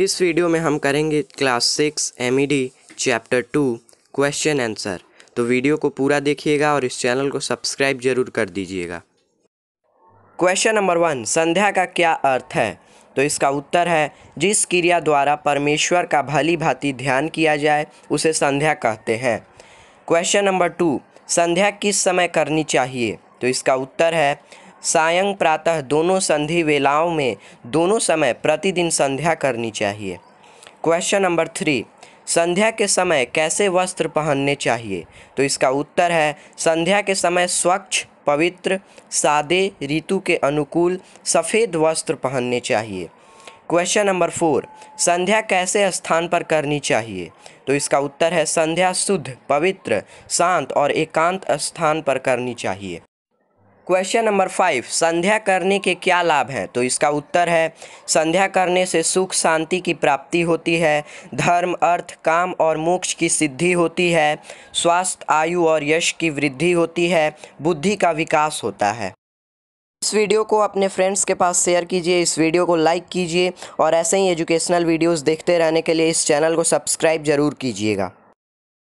इस वीडियो में हम करेंगे class six M e chapter two question answer तो वीडियो को पूरा देखिएगा और इस चैनल को सब्सक्राइब जरूर कर दीजिएगा क्वेश्चन नंबर वन संध्या का क्या अर्थ है तो इसका उत्तर है जिस क्रिया द्वारा परमेश्वर का भली भांति ध्यान किया जाए उसे संध्या कहते हैं क्वेश्चन नंबर टू संध्या किस समय करनी चाहिए तो इसका उत्तर है सायं प्रातः दोनों संधि वेलाओं में दोनों समय प्रतिदिन संध्या करनी चाहिए क्वेश्चन नंबर थ्री संध्या के समय कैसे वस्त्र पहनने चाहिए तो इसका उत्तर है संध्या के समय स्वच्छ पवित्र सादे ऋतु के अनुकूल सफ़ेद वस्त्र पहनने चाहिए क्वेश्चन नंबर फोर संध्या कैसे स्थान पर करनी चाहिए तो इसका उत्तर है संध्या शुद्ध पवित्र शांत और एकांत स्थान पर करनी चाहिए क्वेश्चन नंबर फाइव संध्या करने के क्या लाभ हैं तो इसका उत्तर है संध्या करने से सुख शांति की प्राप्ति होती है धर्म अर्थ काम और मोक्ष की सिद्धि होती है स्वास्थ्य आयु और यश की वृद्धि होती है बुद्धि का विकास होता है इस वीडियो को अपने फ्रेंड्स के पास शेयर कीजिए इस वीडियो को लाइक कीजिए और ऐसे ही एजुकेशनल वीडियोज़ देखते रहने के लिए इस चैनल को सब्सक्राइब जरूर कीजिएगा